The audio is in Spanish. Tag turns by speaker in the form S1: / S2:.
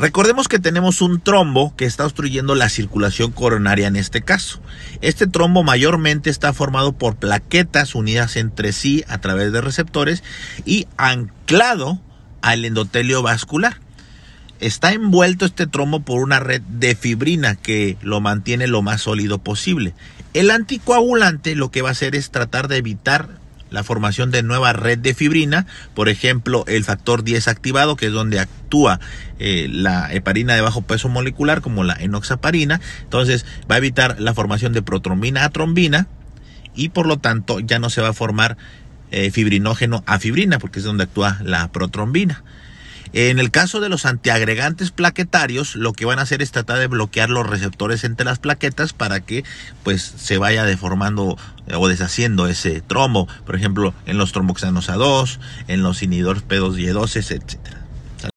S1: Recordemos que tenemos un trombo que está obstruyendo la circulación coronaria en este caso. Este trombo mayormente está formado por plaquetas unidas entre sí a través de receptores y anclado al endotelio vascular. Está envuelto este trombo por una red de fibrina que lo mantiene lo más sólido posible. El anticoagulante lo que va a hacer es tratar de evitar la formación de nueva red de fibrina, por ejemplo el factor 10 activado, que es donde actúa eh, la heparina de bajo peso molecular, como la enoxaparina, entonces va a evitar la formación de protrombina a trombina y por lo tanto ya no se va a formar eh, fibrinógeno a fibrina, porque es donde actúa la protrombina. En el caso de los antiagregantes plaquetarios, lo que van a hacer es tratar de bloquear los receptores entre las plaquetas para que pues se vaya deformando eh, o deshaciendo ese trombo, por ejemplo, en los tromboxanos A2, en los inhibidores P2 y 12 e etc.